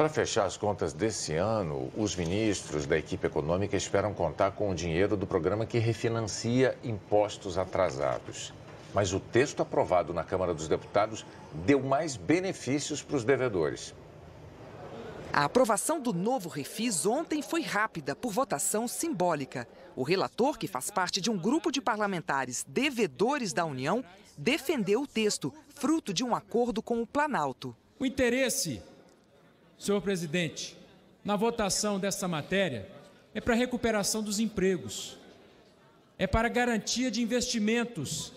Para fechar as contas desse ano, os ministros da equipe econômica esperam contar com o dinheiro do programa que refinancia impostos atrasados. Mas o texto aprovado na Câmara dos Deputados deu mais benefícios para os devedores. A aprovação do novo refis ontem foi rápida, por votação simbólica. O relator, que faz parte de um grupo de parlamentares devedores da União, defendeu o texto, fruto de um acordo com o Planalto. O interesse senhor presidente, na votação dessa matéria é para a recuperação dos empregos, é para a garantia de investimentos,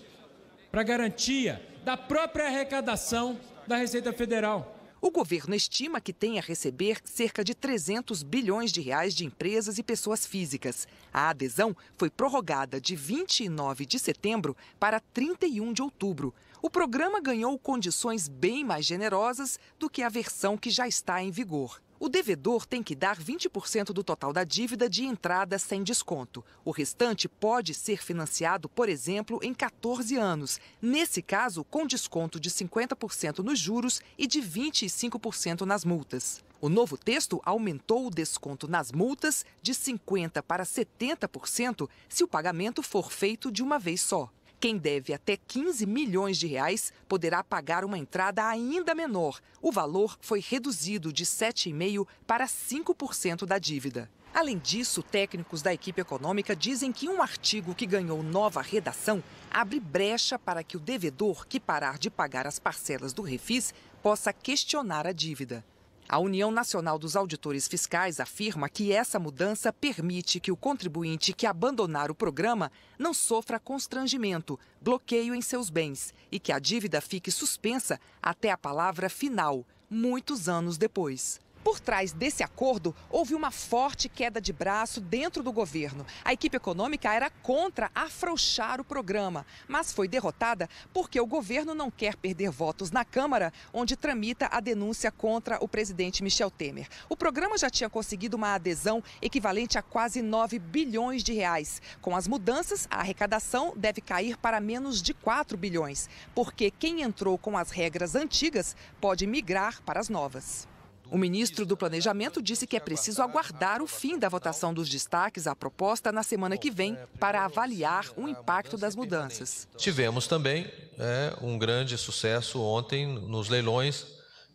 para a garantia da própria arrecadação da Receita Federal. O governo estima que tenha a receber cerca de 300 bilhões de reais de empresas e pessoas físicas. A adesão foi prorrogada de 29 de setembro para 31 de outubro. O programa ganhou condições bem mais generosas do que a versão que já está em vigor. O devedor tem que dar 20% do total da dívida de entrada sem desconto. O restante pode ser financiado, por exemplo, em 14 anos. Nesse caso, com desconto de 50% nos juros e de 25% nas multas. O novo texto aumentou o desconto nas multas de 50% para 70% se o pagamento for feito de uma vez só. Quem deve até 15 milhões de reais poderá pagar uma entrada ainda menor. O valor foi reduzido de 7,5% para 5% da dívida. Além disso, técnicos da equipe econômica dizem que um artigo que ganhou nova redação abre brecha para que o devedor que parar de pagar as parcelas do refis possa questionar a dívida. A União Nacional dos Auditores Fiscais afirma que essa mudança permite que o contribuinte que abandonar o programa não sofra constrangimento, bloqueio em seus bens e que a dívida fique suspensa até a palavra final, muitos anos depois. Por trás desse acordo, houve uma forte queda de braço dentro do governo. A equipe econômica era contra afrouxar o programa, mas foi derrotada porque o governo não quer perder votos na Câmara, onde tramita a denúncia contra o presidente Michel Temer. O programa já tinha conseguido uma adesão equivalente a quase 9 bilhões de reais. Com as mudanças, a arrecadação deve cair para menos de 4 bilhões, porque quem entrou com as regras antigas pode migrar para as novas. O ministro do Planejamento disse que é preciso aguardar o fim da votação dos destaques à proposta na semana que vem para avaliar o impacto das mudanças. Tivemos também é, um grande sucesso ontem nos leilões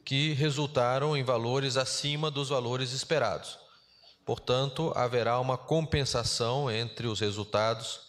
que resultaram em valores acima dos valores esperados. Portanto, haverá uma compensação entre os resultados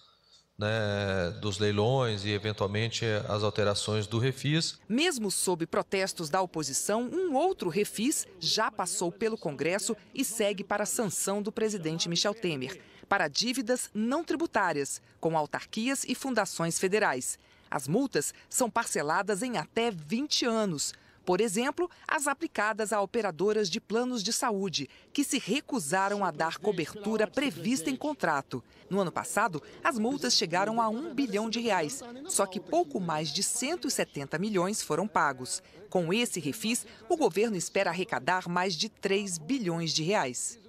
né, dos leilões e, eventualmente, as alterações do refis. Mesmo sob protestos da oposição, um outro refis já passou pelo Congresso e segue para a sanção do presidente Michel Temer para dívidas não tributárias com autarquias e fundações federais. As multas são parceladas em até 20 anos por exemplo, as aplicadas a operadoras de planos de saúde, que se recusaram a dar cobertura prevista em contrato. No ano passado, as multas chegaram a 1 bilhão de reais, só que pouco mais de 170 milhões foram pagos. Com esse refis, o governo espera arrecadar mais de 3 bilhões de reais.